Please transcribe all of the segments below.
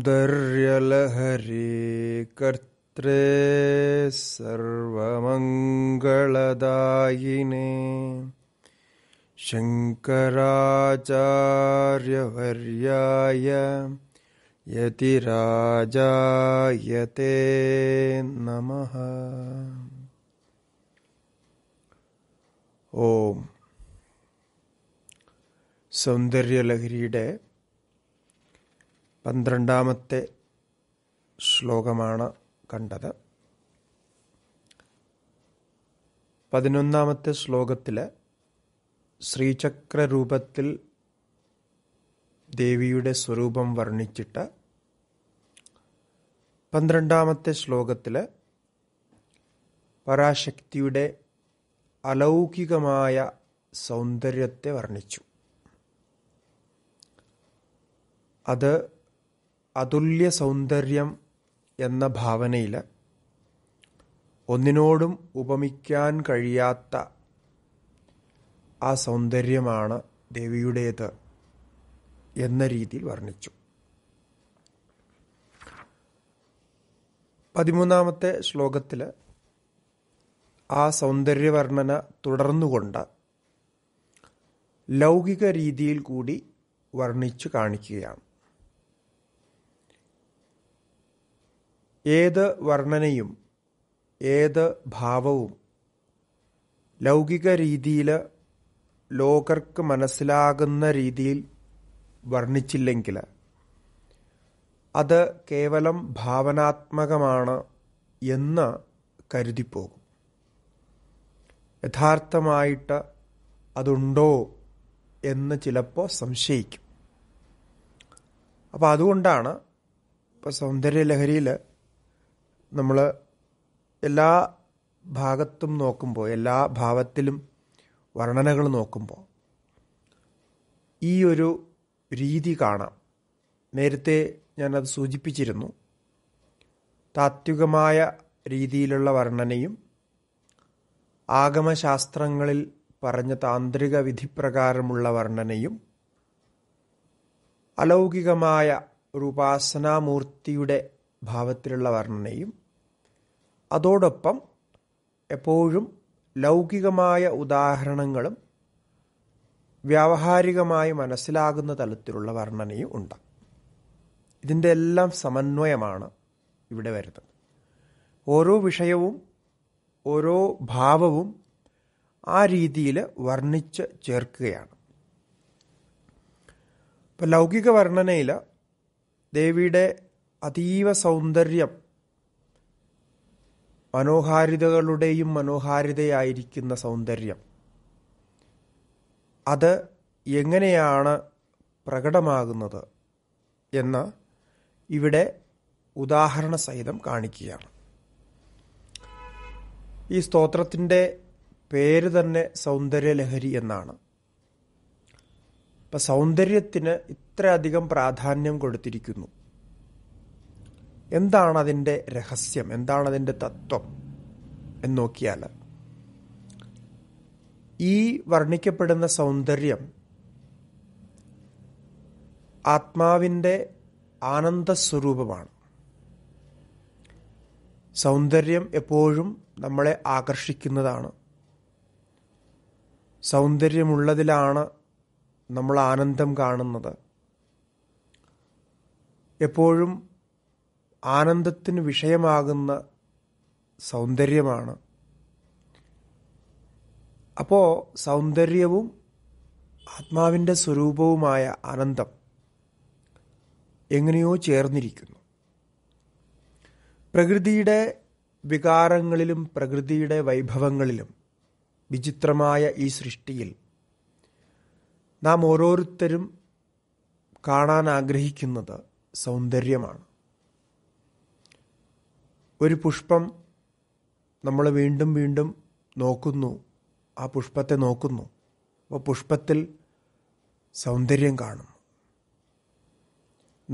सौन्दर्यलहरी कर्त्रे सर्वमङ्गलदायिने शङ्कराचार्यवर्याय यतिराजायते नमः ஓம் சௌந்தர்யலகிரியிட പന്ത്രണ്ടാമത്തെ ശ്ലോകമാണ് കണ്ടത് പതിനൊന്നാമത്തെ ശ്ലോകത്തിൽ ശ്രീചക്രരൂപത്തിൽ ദേവിയുടെ സ്വരൂപം വർണ്ണിച്ചിട്ട് പന്ത്രണ്ടാമത്തെ ശ്ലോകത്തിൽ പരാശക്തിയുടെ അലൗകികമായ സൗന്ദര്യത്തെ വർണ്ണിച്ചു അത് അതുല്യ സൗന്ദര്യം എന്ന ഭാവനയിൽ ഒന്നിനോടും ഉപമിക്കാൻ കഴിയാത്ത ആ സൗന്ദര്യമാണ് ദേവിയുടേത് എന്ന രീതിയിൽ വർണ്ണിച്ചു പതിമൂന്നാമത്തെ ശ്ലോകത്തിൽ ആ സൗന്ദര്യവർണ്ണന തുടർന്നുകൊണ്ട് ലൗകിക രീതിയിൽ കൂടി വർണ്ണിച്ചു കാണിക്കുകയാണ് ഏത് വർണ്ണനയും ഏത് ഭാവവും ലൗകിക രീതിയിൽ ലോകർക്ക് മനസ്സിലാകുന്ന രീതിയിൽ വർണ്ണിച്ചില്ലെങ്കിൽ അത് കേവലം ഭാവനാത്മകമാണ് എന്ന് കരുതിപ്പോകും യഥാർത്ഥമായിട്ട് അതുണ്ടോ എന്ന് ചിലപ്പോൾ സംശയിക്കും അപ്പോൾ അതുകൊണ്ടാണ് ഇപ്പോൾ സൗന്ദര്യലഹരിയിൽ നമ്മൾ എല്ലാ ഭാഗത്തും നോക്കുമ്പോൾ എല്ലാ ഭാവത്തിലും വർണ്ണനകൾ നോക്കുമ്പോൾ ഈ ഒരു രീതി കാണാം നേരത്തെ ഞാനത് സൂചിപ്പിച്ചിരുന്നു താത്വികമായ രീതിയിലുള്ള വർണ്ണനയും ആഗമശാസ്ത്രങ്ങളിൽ പറഞ്ഞ താന്ത്രിക വിധിപ്രകാരമുള്ള വർണ്ണനയും അലൗകികമായ ഒരു ഉപാസനാമൂർത്തിയുടെ ഭാവത്തിലുള്ള വർണ്ണനയും അതോടൊപ്പം എപ്പോഴും ലൗകികമായ ഉദാഹരണങ്ങളും വ്യാവഹാരികമായി മനസ്സിലാകുന്ന തലത്തിലുള്ള വർണ്ണനയും ഉണ്ട് ഇതിൻ്റെ എല്ലാം സമന്വയമാണ് ഇവിടെ വരുന്നത് ഓരോ വിഷയവും ഓരോ ഭാവവും ആ രീതിയിൽ വർണ്ണിച്ച് ചേർക്കുകയാണ് ഇപ്പം ലൗകിക വർണ്ണനയിൽ ദേവിയുടെ അതീവ സൗന്ദര്യം മനോഹാരിതകളുടെയും മനോഹാരിതയായിരിക്കുന്ന സൗന്ദര്യം അത് എങ്ങനെയാണ് പ്രകടമാകുന്നത് എന്ന് ഇവിടെ ഉദാഹരണ സഹിതം കാണിക്കുകയാണ് ഈ സ്തോത്രത്തിൻ്റെ പേര് തന്നെ സൗന്ദര്യലഹരി എന്നാണ് അപ്പം സൗന്ദര്യത്തിന് ഇത്രയധികം പ്രാധാന്യം കൊടുത്തിരിക്കുന്നു എന്താണ് അതിൻ്റെ രഹസ്യം എന്താണ് അതിൻ്റെ തത്വം എന്ന് നോക്കിയാൽ ഈ വർണ്ണിക്കപ്പെടുന്ന സൗന്ദര്യം ആത്മാവിൻ്റെ ആനന്ദസ്വരൂപമാണ് സൗന്ദര്യം എപ്പോഴും നമ്മളെ ആകർഷിക്കുന്നതാണ് സൗന്ദര്യമുള്ളതിലാണ് നമ്മൾ ആനന്ദം കാണുന്നത് എപ്പോഴും ആനന്ദത്തിന് വിഷയമാകുന്ന സൗന്ദര്യമാണ് അപ്പോൾ സൗന്ദര്യവും ആത്മാവിൻ്റെ സ്വരൂപവുമായ ആനന്ദം എങ്ങനെയോ ചേർന്നിരിക്കുന്നു പ്രകൃതിയുടെ വികാരങ്ങളിലും പ്രകൃതിയുടെ വൈഭവങ്ങളിലും വിചിത്രമായ ഈ സൃഷ്ടിയിൽ നാം ഓരോരുത്തരും കാണാൻ ആഗ്രഹിക്കുന്നത് സൗന്ദര്യമാണ് ഒരു പുഷ്പം നമ്മൾ വീണ്ടും വീണ്ടും നോക്കുന്നു ആ പുഷ്പത്തെ നോക്കുന്നു അപ്പോൾ പുഷ്പത്തിൽ സൗന്ദര്യം കാണുന്നു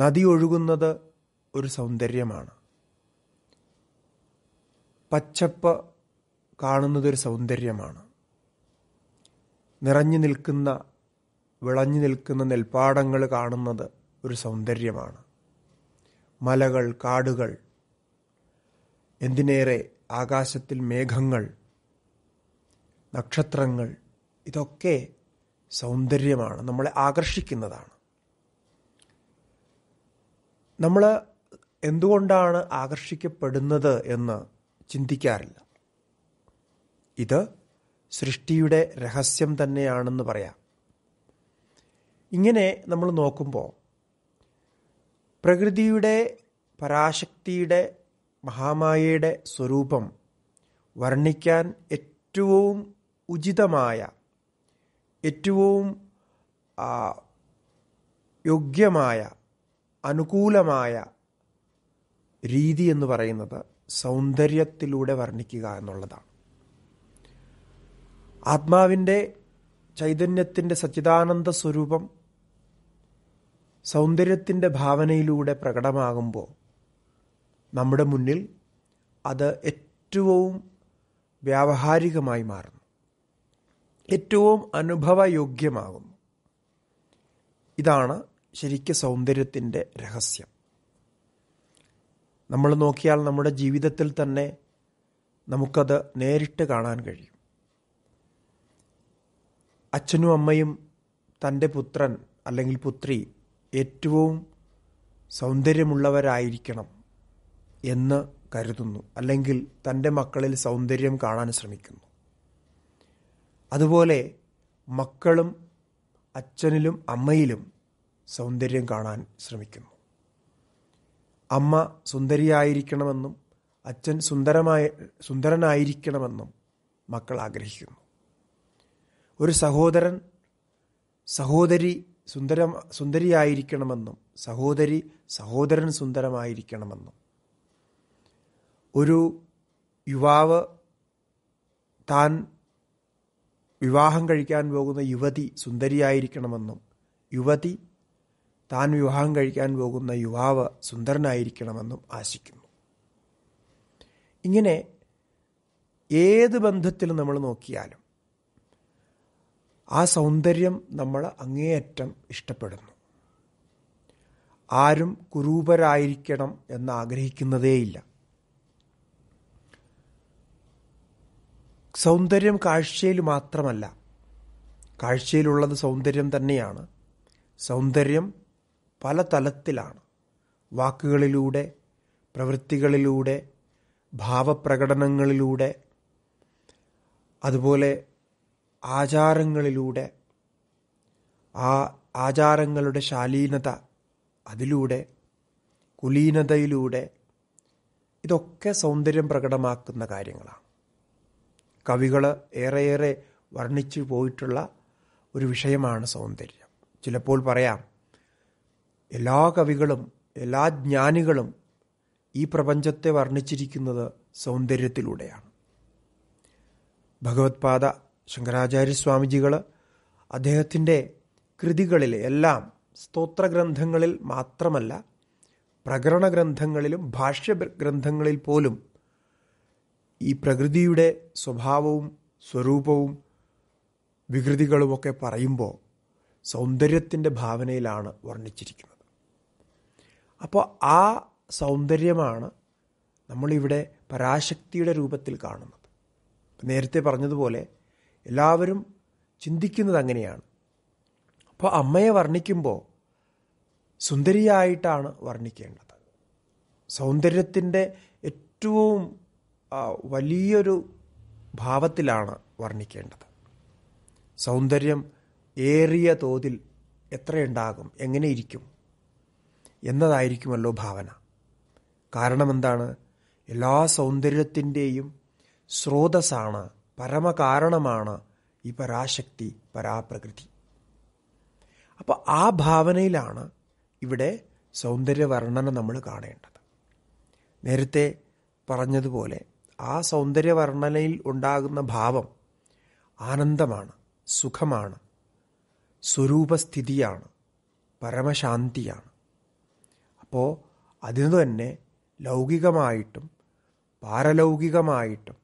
നദി ഒഴുകുന്നത് ഒരു സൗന്ദര്യമാണ് പച്ചപ്പ് കാണുന്നതൊരു സൗന്ദര്യമാണ് നിറഞ്ഞു നിൽക്കുന്ന വിളഞ്ഞു നിൽക്കുന്ന നെൽപ്പാടങ്ങൾ കാണുന്നത് ഒരു സൗന്ദര്യമാണ് മലകൾ കാടുകൾ എന്തിനേറെ ആകാശത്തിൽ മേഘങ്ങൾ നക്ഷത്രങ്ങൾ ഇതൊക്കെ സൗന്ദര്യമാണ് നമ്മളെ ആകർഷിക്കുന്നതാണ് നമ്മൾ എന്തുകൊണ്ടാണ് ആകർഷിക്കപ്പെടുന്നത് എന്ന് ചിന്തിക്കാറില്ല ഇത് സൃഷ്ടിയുടെ രഹസ്യം തന്നെയാണെന്ന് പറയാം ഇങ്ങനെ നമ്മൾ നോക്കുമ്പോൾ പ്രകൃതിയുടെ പരാശക്തിയുടെ മഹാമായയുടെ സ്വരൂപം വർണ്ണിക്കാൻ ഏറ്റവും ഉചിതമായ ഏറ്റവും യോഗ്യമായ അനുകൂലമായ രീതി എന്ന് പറയുന്നത് സൗന്ദര്യത്തിലൂടെ വർണ്ണിക്കുക എന്നുള്ളതാണ് ആത്മാവിൻ്റെ ചൈതന്യത്തിൻ്റെ സച്ചിദാനന്ദ സ്വരൂപം സൗന്ദര്യത്തിൻ്റെ ഭാവനയിലൂടെ പ്രകടമാകുമ്പോൾ നമ്മുടെ മുന്നിൽ അത് ഏറ്റവും വ്യാവഹാരികമായി മാറുന്നു ഏറ്റവും അനുഭവയോഗ്യമാകുന്നു ഇതാണ് ശരിക്കും സൗന്ദര്യത്തിൻ്റെ രഹസ്യം നമ്മൾ നോക്കിയാൽ നമ്മുടെ ജീവിതത്തിൽ തന്നെ നമുക്കത് നേരിട്ട് കാണാൻ കഴിയും അച്ഛനും അമ്മയും തൻ്റെ പുത്രൻ അല്ലെങ്കിൽ പുത്രി ഏറ്റവും സൗന്ദര്യമുള്ളവരായിരിക്കണം എന്ന് കരുതുന്നു അല്ലെങ്കിൽ തൻ്റെ മക്കളിൽ സൗന്ദര്യം കാണാൻ ശ്രമിക്കുന്നു അതുപോലെ മക്കളും അച്ഛനിലും അമ്മയിലും സൗന്ദര്യം കാണാൻ ശ്രമിക്കുന്നു അമ്മ സുന്ദരിയായിരിക്കണമെന്നും അച്ഛൻ സുന്ദരമായ സുന്ദരനായിരിക്കണമെന്നും മക്കൾ ആഗ്രഹിക്കുന്നു ഒരു സഹോദരൻ സഹോദരി സുന്ദര സുന്ദരിയായിരിക്കണമെന്നും സഹോദരി സഹോദരൻ സുന്ദരമായിരിക്കണമെന്നും ഒരു യുവാവ് താൻ വിവാഹം കഴിക്കാൻ പോകുന്ന യുവതി സുന്ദരിയായിരിക്കണമെന്നും യുവതി താൻ വിവാഹം കഴിക്കാൻ പോകുന്ന യുവാവ് സുന്ദരനായിരിക്കണമെന്നും ആശിക്കുന്നു ഇങ്ങനെ ഏത് ബന്ധത്തിൽ നമ്മൾ നോക്കിയാലും ആ സൗന്ദര്യം നമ്മൾ അങ്ങേയറ്റം ഇഷ്ടപ്പെടുന്നു ആരും കുരൂപരായിരിക്കണം എന്ന് ആഗ്രഹിക്കുന്നതേയില്ല സൗന്ദര്യം കാഴ്ചയിൽ മാത്രമല്ല കാഴ്ചയിലുള്ളത് സൗന്ദര്യം തന്നെയാണ് സൗന്ദര്യം പല തലത്തിലാണ് വാക്കുകളിലൂടെ പ്രവൃത്തികളിലൂടെ ഭാവപ്രകടനങ്ങളിലൂടെ അതുപോലെ ആചാരങ്ങളിലൂടെ ആ ആചാരങ്ങളുടെ ശാലീനത അതിലൂടെ കുലീനതയിലൂടെ ഇതൊക്കെ സൗന്ദര്യം പ്രകടമാക്കുന്ന കാര്യങ്ങളാണ് കവികൾ ഏറെയേറെ വർണ്ണിച്ചു പോയിട്ടുള്ള ഒരു വിഷയമാണ് സൗന്ദര്യം ചിലപ്പോൾ പറയാം എല്ലാ കവികളും എല്ലാ ജ്ഞാനികളും ഈ പ്രപഞ്ചത്തെ വർണ്ണിച്ചിരിക്കുന്നത് സൗന്ദര്യത്തിലൂടെയാണ് ഭഗവത്പാദ ശങ്കരാചാര്യസ്വാമിജികൾ അദ്ദേഹത്തിൻ്റെ കൃതികളിലെ എല്ലാം സ്തോത്രഗ്രന്ഥങ്ങളിൽ മാത്രമല്ല പ്രകരണ ഗ്രന്ഥങ്ങളിലും ഭാഷ്യ ഗ്രന്ഥങ്ങളിൽ പോലും ഈ പ്രകൃതിയുടെ സ്വഭാവവും സ്വരൂപവും വികൃതികളുമൊക്കെ പറയുമ്പോൾ സൗന്ദര്യത്തിൻ്റെ ഭാവനയിലാണ് വർണ്ണിച്ചിരിക്കുന്നത് അപ്പോൾ ആ സൗന്ദര്യമാണ് നമ്മളിവിടെ പരാശക്തിയുടെ രൂപത്തിൽ കാണുന്നത് നേരത്തെ പറഞ്ഞതുപോലെ എല്ലാവരും ചിന്തിക്കുന്നത് അങ്ങനെയാണ് അപ്പോൾ അമ്മയെ വർണ്ണിക്കുമ്പോൾ സുന്ദരിയായിട്ടാണ് വർണ്ണിക്കേണ്ടത് സൗന്ദര്യത്തിൻ്റെ ഏറ്റവും വലിയൊരു ഭാവത്തിലാണ് വർണ്ണിക്കേണ്ടത് സൗന്ദര്യം ഏറിയ തോതിൽ എത്രയുണ്ടാകും എങ്ങനെയിരിക്കും എന്നതായിരിക്കുമല്ലോ ഭാവന കാരണമെന്താണ് എല്ലാ സൗന്ദര്യത്തിൻ്റെയും സ്രോതസ്സാണ് പരമകാരണമാണ് ഈ പരാശക്തി പരാപ്രകൃതി അപ്പോൾ ആ ഭാവനയിലാണ് ഇവിടെ സൗന്ദര്യവർണ്ണന നമ്മൾ കാണേണ്ടത് നേരത്തെ പറഞ്ഞതുപോലെ ആ സൗന്ദര്യവർണ്ണനയിൽ ഉണ്ടാകുന്ന ഭാവം ആനന്ദമാണ് സുഖമാണ് സ്വരൂപസ്ഥിതിയാണ് പരമശാന്തിയാണ് അപ്പോൾ അതിന് തന്നെ ലൗകികമായിട്ടും പാരലൗകികമായിട്ടും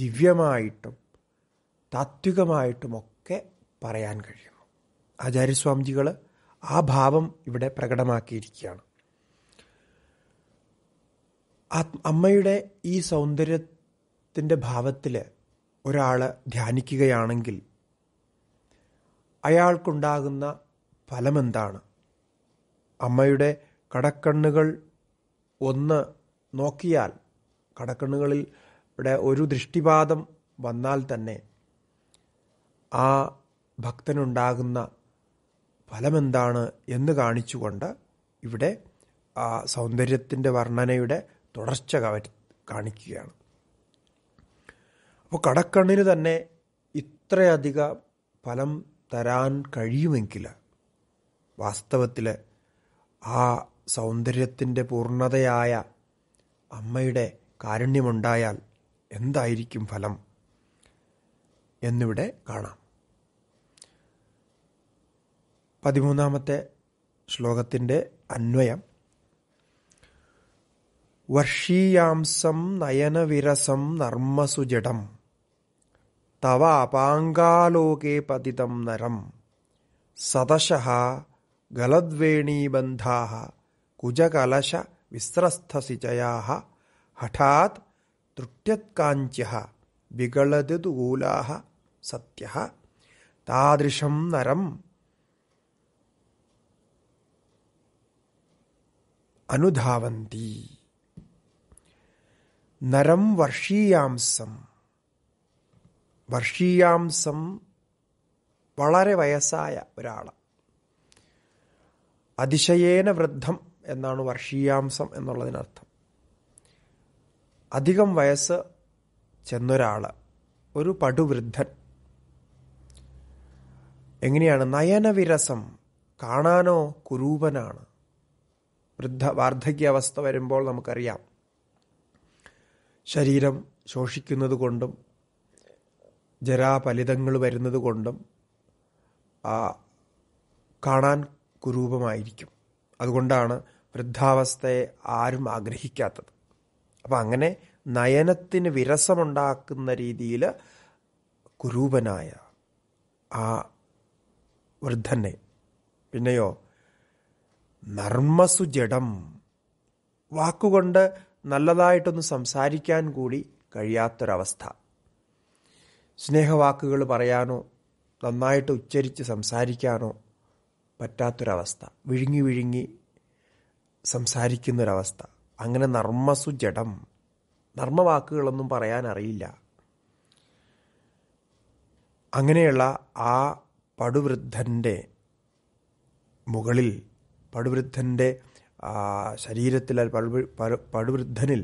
ദിവ്യമായിട്ടും താത്വികമായിട്ടുമൊക്കെ പറയാൻ കഴിയുന്നു ആചാര്യസ്വാമിജികൾ ആ ഭാവം ഇവിടെ പ്രകടമാക്കിയിരിക്കുകയാണ് അമ്മയുടെ ഈ സൗന്ദര്യത്തിൻ്റെ ഭാവത്തിൽ ഒരാൾ ധ്യാനിക്കുകയാണെങ്കിൽ അയാൾക്കുണ്ടാകുന്ന ഫലമെന്താണ് അമ്മയുടെ കടക്കണ്ണുകൾ ഒന്ന് നോക്കിയാൽ കടക്കണ്ണുകളിൽ ഇവിടെ ഒരു ദൃഷ്ടിപാതം വന്നാൽ തന്നെ ആ ഭക്തനുണ്ടാകുന്ന ഫലമെന്താണ് എന്ന് കാണിച്ചുകൊണ്ട് ഇവിടെ ആ സൗന്ദര്യത്തിൻ്റെ വർണ്ണനയുടെ തുടർച്ച കാണിക്കുകയാണ് അപ്പോൾ കടക്കണ്ണിന് തന്നെ ഇത്രയധികം ഫലം തരാൻ കഴിയുമെങ്കിൽ വാസ്തവത്തിൽ ആ സൗന്ദര്യത്തിൻ്റെ പൂർണ്ണതയായ അമ്മയുടെ കാരുണ്യമുണ്ടായാൽ എന്തായിരിക്കും ഫലം എന്നിവിടെ കാണാം പതിമൂന്നാമത്തെ ശ്ലോകത്തിൻ്റെ അന്വയം वर्षीयांसं नयनविरसं नर्मसु तव अपाङ्गालोके पतितं नरम् सदशः गलद्वेणीबन्धाः कुजकलशविस्रस्थसिचयाः हठात् त्रुट्यत्काञ्च्यः विगळदुदूलाः सत्यः तादृशं नरम् अनुधावन्ति നരം വർഷീയാംസം വർഷീയാംസം വളരെ വയസ്സായ ഒരാൾ അതിശയേന വൃദ്ധം എന്നാണ് വർഷീയാംസം എന്നുള്ളതിനർത്ഥം അധികം വയസ്സ് ചെന്നൊരാൾ ഒരു പടുവൃദ്ധൻ എങ്ങനെയാണ് നയനവിരസം കാണാനോ കുരൂപനാണ് വൃദ്ധ വാർദ്ധക്യാവസ്ഥ വരുമ്പോൾ നമുക്കറിയാം ശരീരം ശോഷിക്കുന്നത് കൊണ്ടും ജരാഫലിതങ്ങൾ വരുന്നത് കൊണ്ടും കാണാൻ കുരൂപമായിരിക്കും അതുകൊണ്ടാണ് വൃദ്ധാവസ്ഥയെ ആരും ആഗ്രഹിക്കാത്തത് അപ്പം അങ്ങനെ നയനത്തിന് വിരസമുണ്ടാക്കുന്ന രീതിയിൽ കുരൂപനായ ആ വൃദ്ധനെ പിന്നെയോ നർമ്മസുജടം വാക്കുകൊണ്ട് നല്ലതായിട്ടൊന്ന് സംസാരിക്കാൻ കൂടി കഴിയാത്തൊരവസ്ഥ സ്നേഹവാക്കുകൾ പറയാനോ നന്നായിട്ട് ഉച്ചരിച്ച് സംസാരിക്കാനോ പറ്റാത്തൊരവസ്ഥ വിഴുങ്ങി വിഴുങ്ങി സംസാരിക്കുന്നൊരവസ്ഥ അങ്ങനെ നർമ്മസു ജഡം നർമ്മവാക്കുകളൊന്നും പറയാൻ അറിയില്ല അങ്ങനെയുള്ള ആ പടുവൃദ്ധൻ്റെ മുകളിൽ പടുവൃദ്ധൻ്റെ ശരീരത്തിലെ പടുവൃദ്ധനിൽ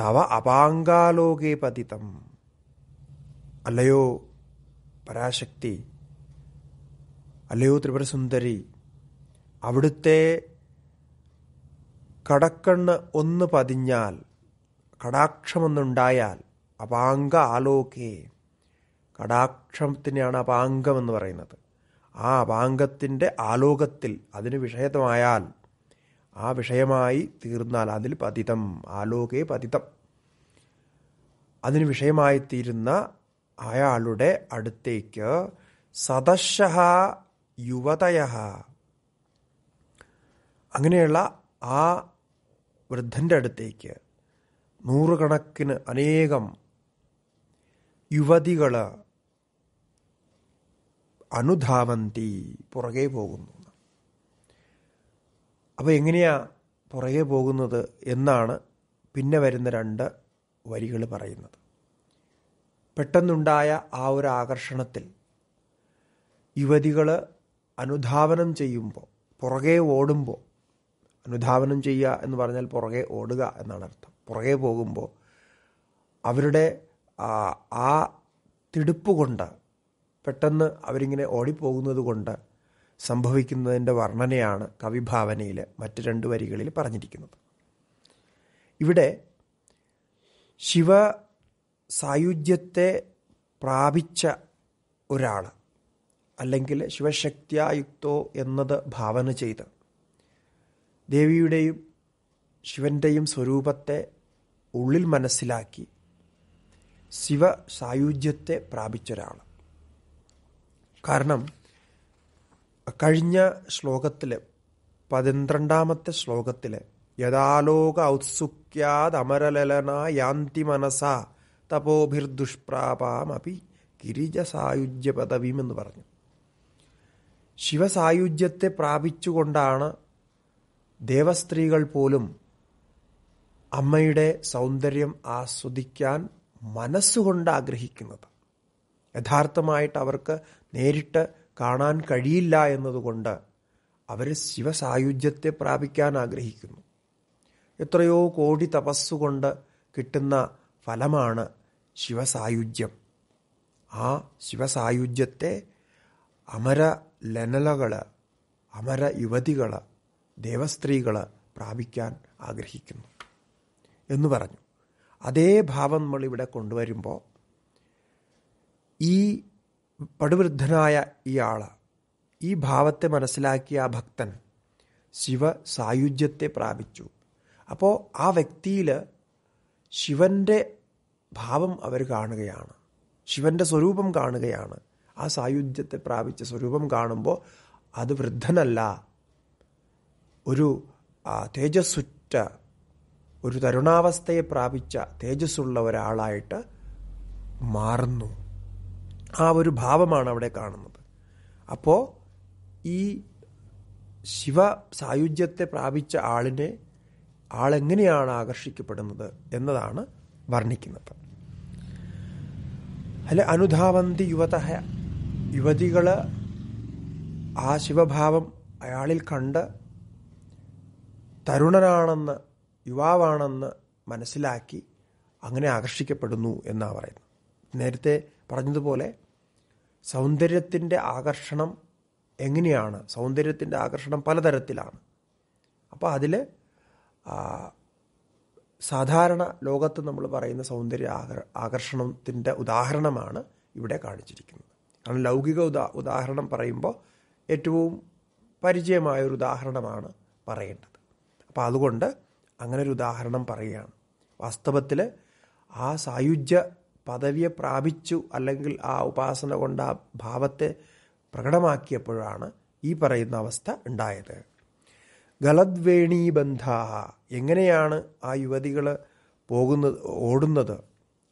തവ അപാങ്കാലോകെ പതിതം അല്ലയോ പരാശക്തി അല്ലയോ ത്രിപുരസുന്ദരി അവിടുത്തെ കടക്കണ്ണ് ഒന്ന് പതിഞ്ഞാൽ കടാക്ഷമൊന്നുണ്ടായാൽ അപാങ്ക ആലോകെ കടാക്ഷത്തിനെയാണ് അപാങ്കം എന്ന് പറയുന്നത് ആ അപാംഗത്തിൻ്റെ ആലോകത്തിൽ അതിന് വിഷയത്വമായാൽ ആ വിഷയമായി തീർന്നാൽ അതിൽ പതിതം ആലോകേ പതിതം അതിന് വിഷയമായിത്തീരുന്ന അയാളുടെ അടുത്തേക്ക് സദശഹ യുവതയ അങ്ങനെയുള്ള ആ വൃദ്ധൻ്റെ അടുത്തേക്ക് നൂറുകണക്കിന് അനേകം യുവതികൾ അനുധാവന്തി പുറകെ പോകുന്നു അപ്പോൾ എങ്ങനെയാ പുറകെ പോകുന്നത് എന്നാണ് പിന്നെ വരുന്ന രണ്ട് വരികൾ പറയുന്നത് പെട്ടെന്നുണ്ടായ ആ ഒരു ആകർഷണത്തിൽ യുവതികൾ അനുധാവനം ചെയ്യുമ്പോൾ പുറകെ ഓടുമ്പോൾ അനുധാവനം ചെയ്യുക എന്ന് പറഞ്ഞാൽ പുറകെ ഓടുക എന്നാണ് അർത്ഥം പുറകെ പോകുമ്പോൾ അവരുടെ ആ തിടുപ്പ് കൊണ്ട് പെട്ടെന്ന് അവരിങ്ങനെ ഓടിപ്പോകുന്നത് കൊണ്ട് സംഭവിക്കുന്നതിൻ്റെ വർണ്ണനയാണ് കവിഭാവനയിൽ മറ്റ് രണ്ട് വരികളിൽ പറഞ്ഞിരിക്കുന്നത് ഇവിടെ ശിവ സായുജ്യത്തെ പ്രാപിച്ച ഒരാൾ അല്ലെങ്കിൽ ശിവശക്തിയായുക്തോ എന്നത് ഭാവന ചെയ്ത് ദേവിയുടെയും ശിവൻ്റെയും സ്വരൂപത്തെ ഉള്ളിൽ മനസ്സിലാക്കി ശിവ സായുജ്യത്തെ പ്രാപിച്ചൊരാൾ കാരണം കഴിഞ്ഞ ശ്ലോകത്തിൽ പന്ത്രണ്ടാമത്തെ ശ്ലോകത്തിൽ യഥാലോക ഔത്സുക്യാദമരലലന യാന്തി മനസ തപോഭിർദുഷ്പ്രാപാമപി ഗിരിജസായുജ്യ പദവിയും എന്ന് പറഞ്ഞു ശിവസായുജ്യത്തെ പ്രാപിച്ചുകൊണ്ടാണ് ദേവസ്ത്രീകൾ പോലും അമ്മയുടെ സൗന്ദര്യം ആസ്വദിക്കാൻ മനസ്സുകൊണ്ട് ആഗ്രഹിക്കുന്നത് യഥാർത്ഥമായിട്ട് അവർക്ക് നേരിട്ട് കാണാൻ കഴിയില്ല എന്നതുകൊണ്ട് അവർ ശിവസായുജ്യത്തെ പ്രാപിക്കാൻ ആഗ്രഹിക്കുന്നു എത്രയോ കോടി തപസ്സുകൊണ്ട് കിട്ടുന്ന ഫലമാണ് ശിവസായുജ്യം ആ ശിവസായുജ്യത്തെ അമര ലനലകൾ അമര യുവതികൾ ദേവസ്ത്രീകൾ പ്രാപിക്കാൻ ആഗ്രഹിക്കുന്നു എന്ന് പറഞ്ഞു അതേ ഭാവം നമ്മൾ ഇവിടെ കൊണ്ടുവരുമ്പോൾ ഈ പടുവൃദ്ധനായ ഇയാൾ ഈ ഭാവത്തെ മനസ്സിലാക്കിയ ആ ഭക്തൻ ശിവ സായുജ്യത്തെ പ്രാപിച്ചു അപ്പോൾ ആ വ്യക്തിയിൽ ശിവൻ്റെ ഭാവം അവർ കാണുകയാണ് ശിവൻ്റെ സ്വരൂപം കാണുകയാണ് ആ സായുജ്യത്തെ പ്രാപിച്ച സ്വരൂപം കാണുമ്പോൾ അത് വൃദ്ധനല്ല ഒരു തേജസ്സുറ്റ ഒരു തരുണാവസ്ഥയെ പ്രാപിച്ച തേജസ്സുള്ള ഒരാളായിട്ട് മാറുന്നു ആ ഒരു ഭാവമാണ് അവിടെ കാണുന്നത് അപ്പോൾ ഈ ശിവ സായുജ്യത്തെ പ്രാപിച്ച ആളിനെ ആളെങ്ങനെയാണ് ആകർഷിക്കപ്പെടുന്നത് എന്നതാണ് വർണ്ണിക്കുന്നത് അല്ല അനുധാവന്തി യുവത യുവതികൾ ആ ശിവഭാവം അയാളിൽ കണ്ട് തരുണനാണെന്ന് യുവാവാണെന്ന് മനസ്സിലാക്കി അങ്ങനെ ആകർഷിക്കപ്പെടുന്നു എന്നാണ് പറയുന്നത് നേരത്തെ പറഞ്ഞതുപോലെ സൗന്ദര്യത്തിൻ്റെ ആകർഷണം എങ്ങനെയാണ് സൗന്ദര്യത്തിൻ്റെ ആകർഷണം പലതരത്തിലാണ് അപ്പോൾ അതിൽ സാധാരണ ലോകത്ത് നമ്മൾ പറയുന്ന സൗന്ദര്യ ആകർഷണത്തിൻ്റെ ഉദാഹരണമാണ് ഇവിടെ കാണിച്ചിരിക്കുന്നത് കാരണം ലൗകിക ഉദാ ഉദാഹരണം പറയുമ്പോൾ ഏറ്റവും പരിചയമായൊരു ഉദാഹരണമാണ് പറയേണ്ടത് അപ്പോൾ അതുകൊണ്ട് അങ്ങനെ ഒരു ഉദാഹരണം പറയുകയാണ് വാസ്തവത്തിൽ ആ സായുജ്യ പദവിയെ പ്രാപിച്ചു അല്ലെങ്കിൽ ആ ഉപാസന കൊണ്ട് ആ ഭാവത്തെ പ്രകടമാക്കിയപ്പോഴാണ് ഈ പറയുന്ന അവസ്ഥ ഉണ്ടായത് ഗലദ്വേണീ എങ്ങനെയാണ് ആ യുവതികൾ പോകുന്നത് ഓടുന്നത്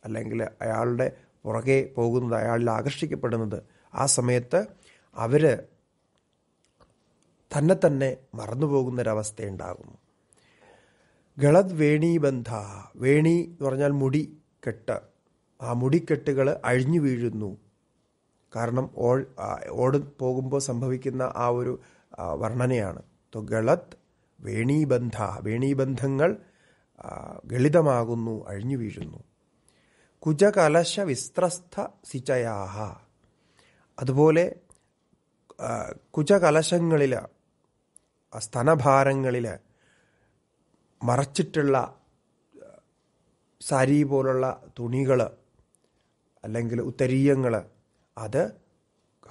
അല്ലെങ്കിൽ അയാളുടെ പുറകെ പോകുന്നത് അയാളിൽ ആകർഷിക്കപ്പെടുന്നത് ആ സമയത്ത് അവർ തന്നെ തന്നെ മറന്നുപോകുന്നൊരവസ്ഥയുണ്ടാകുന്നു ഉണ്ടാകും വേണീ ബന്ധ വേണി എന്ന് പറഞ്ഞാൽ മുടി കെട്ട് ആ മുടിക്കെട്ടുകൾ അഴിഞ്ഞു വീഴുന്നു കാരണം ഓൾ ഓട് പോകുമ്പോൾ സംഭവിക്കുന്ന ആ ഒരു വർണ്ണനയാണ് തോ ഗളത് വേണീബന്ധ വേണീബന്ധങ്ങൾ ഗളിതമാകുന്നു അഴിഞ്ഞു വീഴുന്നു കുജകലശ വിസ്ത്രസ്ഥ സിചയാഹ അതുപോലെ കുജകലശങ്ങളിൽ സ്തനഭാരങ്ങളിൽ മറച്ചിട്ടുള്ള സാരി പോലുള്ള തുണികൾ അല്ലെങ്കിൽ ഉത്തരീയങ്ങൾ അത്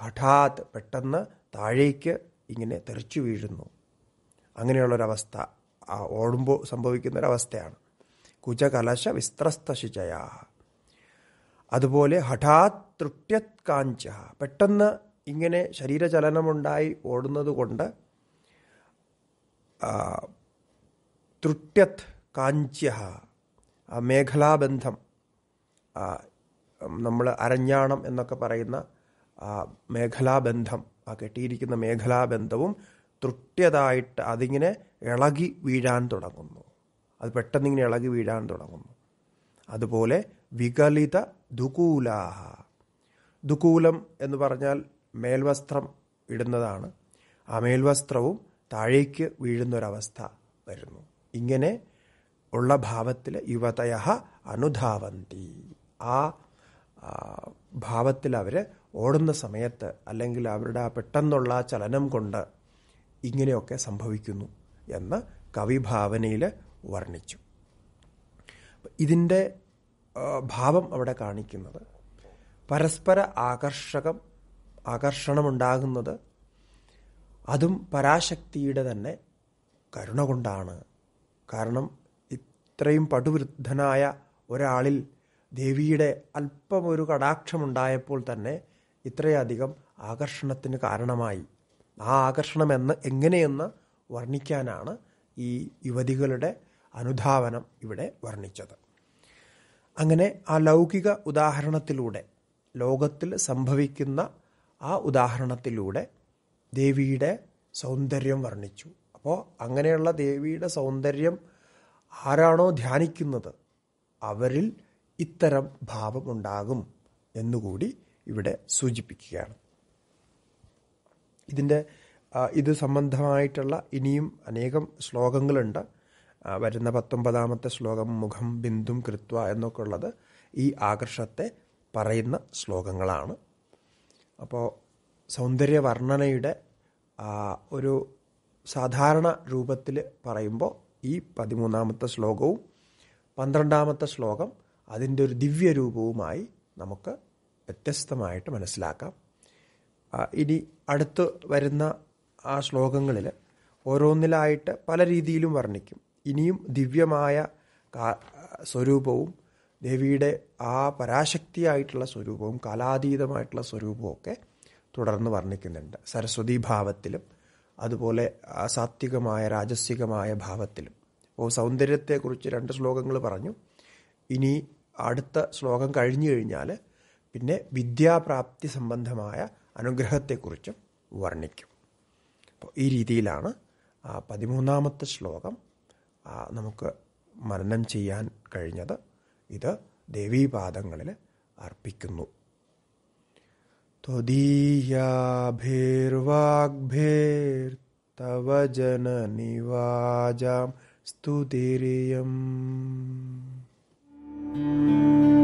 ഹഠാത്ത് പെട്ടെന്ന് താഴേക്ക് ഇങ്ങനെ തെറിച്ചു വീഴുന്നു അങ്ങനെയുള്ളൊരവസ്ഥ ആ ഓടുമ്പോൾ സംഭവിക്കുന്നൊരവസ്ഥയാണ് കുചകലശ കലശ വിസ്ത്രസ്തശിചയാ അതുപോലെ ഹഠാത് തൃട്യത് കാഞ്ച പെട്ടെന്ന് ഇങ്ങനെ ശരീരചലനമുണ്ടായി ഓടുന്നത് കൊണ്ട് തൃട്യത് കാഞ്ച ആ മേഖലാബന്ധം നമ്മൾ അരഞ്ഞാണം എന്നൊക്കെ പറയുന്ന ആ മേഖലാബന്ധം ആ കെട്ടിയിരിക്കുന്ന മേഖലാബന്ധവും തൃട്ടിയതായിട്ട് അതിങ്ങനെ ഇളകി വീഴാൻ തുടങ്ങുന്നു അത് പെട്ടെന്നിങ്ങനെ ഇളകി വീഴാൻ തുടങ്ങുന്നു അതുപോലെ വികലിത ദുകൂലാഹ ദുകൂലം എന്ന് പറഞ്ഞാൽ മേൽവസ്ത്രം ഇടുന്നതാണ് ആ മേൽവസ്ത്രവും താഴേക്ക് വീഴുന്നൊരവസ്ഥ വരുന്നു ഇങ്ങനെ ഉള്ള ഭാവത്തിൽ യുവതയ അനുധാവന്തി ആ ഭാവത്തിൽ അവർ ഓടുന്ന സമയത്ത് അല്ലെങ്കിൽ അവരുടെ ആ പെട്ടെന്നുള്ള ചലനം കൊണ്ട് ഇങ്ങനെയൊക്കെ സംഭവിക്കുന്നു എന്ന് കവിഭാവനയിൽ വർണ്ണിച്ചു ഇതിൻ്റെ ഭാവം അവിടെ കാണിക്കുന്നത് പരസ്പര ആകർഷകം ആകർഷണമുണ്ടാകുന്നത് അതും പരാശക്തിയുടെ തന്നെ കരുണ കൊണ്ടാണ് കാരണം ഇത്രയും പടുവൃദ്ധനായ ഒരാളിൽ ദേവിയുടെ അല്പം ഒരു കടാക്ഷമുണ്ടായപ്പോൾ തന്നെ ഇത്രയധികം ആകർഷണത്തിന് കാരണമായി ആ ആകർഷണം എന്ന് എങ്ങനെയെന്ന് വർണ്ണിക്കാനാണ് ഈ യുവതികളുടെ അനുധാവനം ഇവിടെ വർണ്ണിച്ചത് അങ്ങനെ ആ ലൗകിക ഉദാഹരണത്തിലൂടെ ലോകത്തിൽ സംഭവിക്കുന്ന ആ ഉദാഹരണത്തിലൂടെ ദേവിയുടെ സൗന്ദര്യം വർണ്ണിച്ചു അപ്പോൾ അങ്ങനെയുള്ള ദേവിയുടെ സൗന്ദര്യം ആരാണോ ധ്യാനിക്കുന്നത് അവരിൽ ഇത്തരം ഭാവമുണ്ടാകും എന്നുകൂടി ഇവിടെ സൂചിപ്പിക്കുകയാണ് ഇതിൻ്റെ ഇത് സംബന്ധമായിട്ടുള്ള ഇനിയും അനേകം ശ്ലോകങ്ങളുണ്ട് വരുന്ന പത്തൊമ്പതാമത്തെ ശ്ലോകം മുഖം ബിന്ദും കൃത്വ എന്നൊക്കെ ഉള്ളത് ഈ ആകർഷത്തെ പറയുന്ന ശ്ലോകങ്ങളാണ് അപ്പോൾ സൗന്ദര്യവർണ്ണനയുടെ ഒരു സാധാരണ രൂപത്തിൽ പറയുമ്പോൾ ഈ പതിമൂന്നാമത്തെ ശ്ലോകവും പന്ത്രണ്ടാമത്തെ ശ്ലോകം അതിൻ്റെ ഒരു ദിവ്യരൂപവുമായി നമുക്ക് വ്യത്യസ്തമായിട്ട് മനസ്സിലാക്കാം ഇനി അടുത്ത് വരുന്ന ആ ശ്ലോകങ്ങളിൽ ഓരോന്നിലായിട്ട് പല രീതിയിലും വർണ്ണിക്കും ഇനിയും ദിവ്യമായ സ്വരൂപവും ദേവിയുടെ ആ പരാശക്തിയായിട്ടുള്ള സ്വരൂപവും കാലാതീതമായിട്ടുള്ള സ്വരൂപവും ഒക്കെ തുടർന്ന് വർണ്ണിക്കുന്നുണ്ട് സരസ്വതി ഭാവത്തിലും അതുപോലെ സാത്വികമായ രാജസികമായ ഭാവത്തിലും അപ്പോൾ സൗന്ദര്യത്തെക്കുറിച്ച് രണ്ട് ശ്ലോകങ്ങൾ പറഞ്ഞു ഇനി അടുത്ത ശ്ലോകം കഴിഞ്ഞു കഴിഞ്ഞാൽ പിന്നെ വിദ്യാപ്രാപ്തി സംബന്ധമായ അനുഗ്രഹത്തെക്കുറിച്ചും വർണ്ണിക്കും അപ്പോൾ ഈ രീതിയിലാണ് പതിമൂന്നാമത്തെ ശ്ലോകം നമുക്ക് മനനം ചെയ്യാൻ കഴിഞ്ഞത് ഇത് ദേവീപാദങ്ങളിൽ അർപ്പിക്കുന്നു ത്വദീയാഭിർവാഗ്ഭേർത്തവ ജനനിവാജാം സ്തുതിരിയം Thank you.